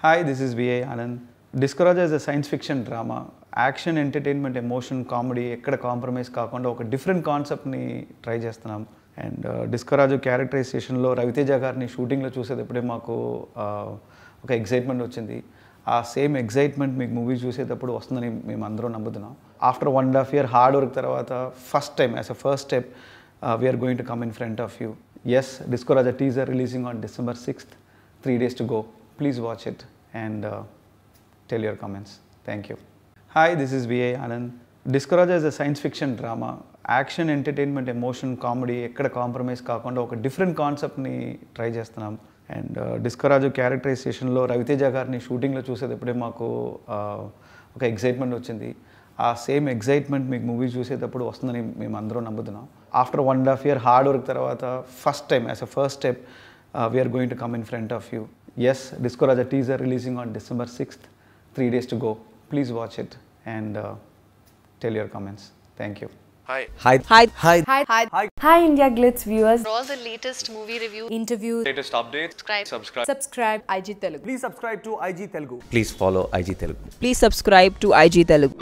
Hi this is V I Anand Disco Raja as a science fiction drama action entertainment emotion comedy ఎక్కడ compromise కాకుండా ఒక different కాన్సెప్ట్ని try చేస్తున్నాం and డిస్కరాజు క్యారెక్టరైజేషన్లో Raviteja గారిని షూటింగ్లో చూసేటప్పుడే మాకు uh, ఒక ఎగ్జైట్మెంట్ వచ్చింది ఆ సేమ్ ఎగ్జైట్మెంట్ మీకు మూవీ చూసేటప్పుడు వస్తుందని మేము అందరూ నమ్ముతున్నాం after one and half year hard work తర్వాత first time as a first step we are going to come in front of you yes Disco Raja teaser releasing on December sixth three days to go please watch it and tell tell your thank you hi this this V I Anand Disco Raja as a science fiction drama action entertainment emotion comedy ఎక్కడ compromise కాకుండా ఒక different కాన్సెప్ట్ని try చేస్తున్నాం and డిస్కరాజు క్యారెక్టరైజేషన్లో Raviteja గారిని షూటింగ్లో చూసేటప్పుడే మాకు uh, ఒక excitement వచ్చింది ఆ సేమ్ ఎగ్జైట్మెంట్ మీకు మూవీ చూసేటప్పుడు వస్తుందని మేము అందరం నమ్ముతున్నాం after one and half year hard work తర్వాత first time as a first step we are going to come in front of you Yes, Disco Raja teaser releasing on December 6th, three days to go. Please watch it and uh, tell your comments. Thank you. Hi. Hi. Hi. Hi. Hi. Hi. Hi. Hi India Glitz viewers. For all the latest movie review, interviews, latest updates, subscribe. Subscribe. Subscribe. IG Telugu. Please subscribe to IG Telugu. Please follow IG Telugu. Please subscribe to IG Telugu.